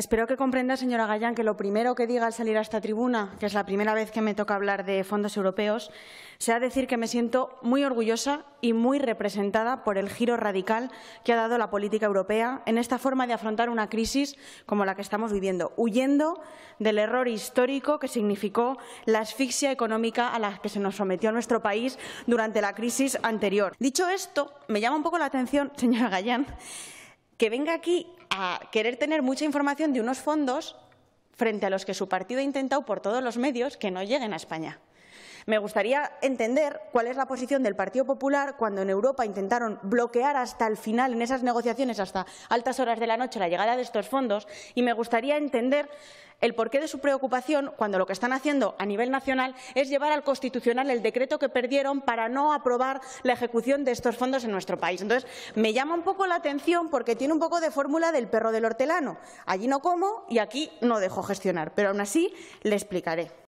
Espero que comprenda, señora Gallán, que lo primero que diga al salir a esta tribuna, que es la primera vez que me toca hablar de fondos europeos, sea decir que me siento muy orgullosa y muy representada por el giro radical que ha dado la política europea en esta forma de afrontar una crisis como la que estamos viviendo, huyendo del error histórico que significó la asfixia económica a la que se nos sometió nuestro país durante la crisis anterior. Dicho esto, me llama un poco la atención, señora Gallán, que venga aquí a querer tener mucha información de unos fondos frente a los que su partido ha intentado por todos los medios que no lleguen a España. Me gustaría entender cuál es la posición del Partido Popular cuando en Europa intentaron bloquear hasta el final, en esas negociaciones hasta altas horas de la noche, la llegada de estos fondos y me gustaría entender el porqué de su preocupación cuando lo que están haciendo a nivel nacional es llevar al Constitucional el decreto que perdieron para no aprobar la ejecución de estos fondos en nuestro país. Entonces, me llama un poco la atención porque tiene un poco de fórmula del perro del hortelano. Allí no como y aquí no dejo gestionar, pero aún así le explicaré.